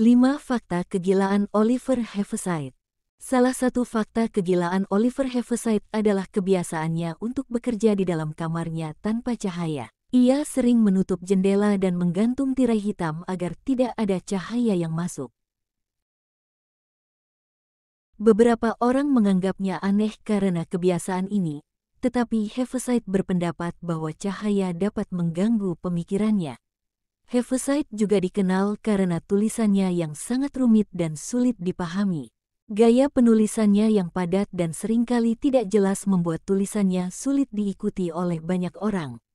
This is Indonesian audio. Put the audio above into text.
5 Fakta Kegilaan Oliver Heaviside Salah satu fakta kegilaan Oliver Heaviside adalah kebiasaannya untuk bekerja di dalam kamarnya tanpa cahaya. Ia sering menutup jendela dan menggantung tirai hitam agar tidak ada cahaya yang masuk. Beberapa orang menganggapnya aneh karena kebiasaan ini, tetapi Heaviside berpendapat bahwa cahaya dapat mengganggu pemikirannya. Heaviside juga dikenal karena tulisannya yang sangat rumit dan sulit dipahami. Gaya penulisannya yang padat dan seringkali tidak jelas membuat tulisannya sulit diikuti oleh banyak orang.